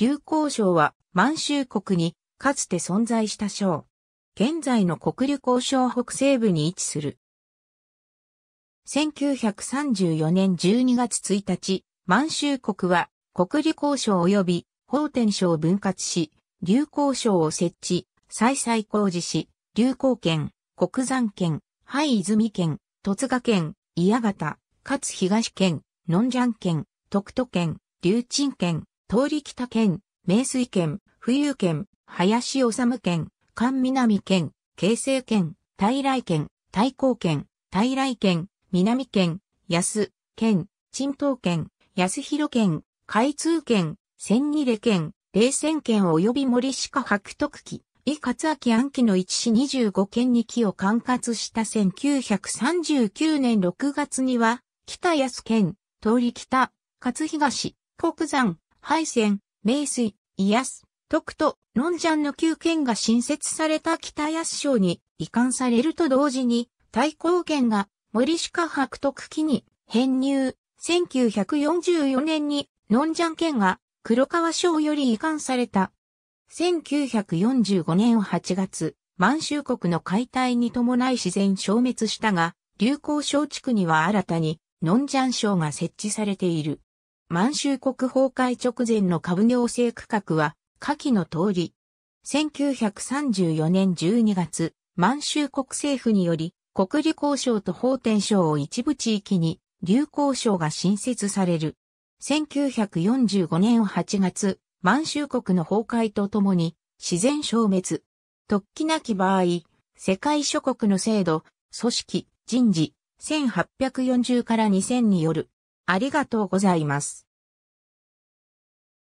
流行省は満州国にかつて存在した省。現在の国流行省北西部に位置する。1934年12月1日、満州国は国流行省及び法天省を分割し、流行省を設置、再々工事し、流行県、国山県、廃泉県、戸塚県、伊賀方、勝東県、ノンジャン県、徳都県、龍鎮県、通り北県、名水県、富裕県、林治県、関南県、京成県、大来県、大光県、大来県、南県、安、県、沈東県、安広県、開通県、千二れ県、冷泉県及び森鹿白徳期、伊勝明暗記の一市25県に期を管轄した1939年6月には、北安県、通り北、勝東、国山、敗戦、名水、イヤス、徳と、ノンジャンの旧県が新設された北安省に移管されると同時に、対抗権が森鹿白徳期に編入。1944年に、ノンジャン県が黒川省より移管された。1945年8月、満州国の解体に伴い自然消滅したが、流行省地区には新たに、ノンジャン省が設置されている。満州国崩壊直前の株行政区画は、下記の通り。1934年12月、満州国政府により、国理交渉と法天省を一部地域に、流交省が新設される。1945年8月、満州国の崩壊とともに、自然消滅。突起なき場合、世界諸国の制度、組織、人事、1840から2000によるありがとうございます。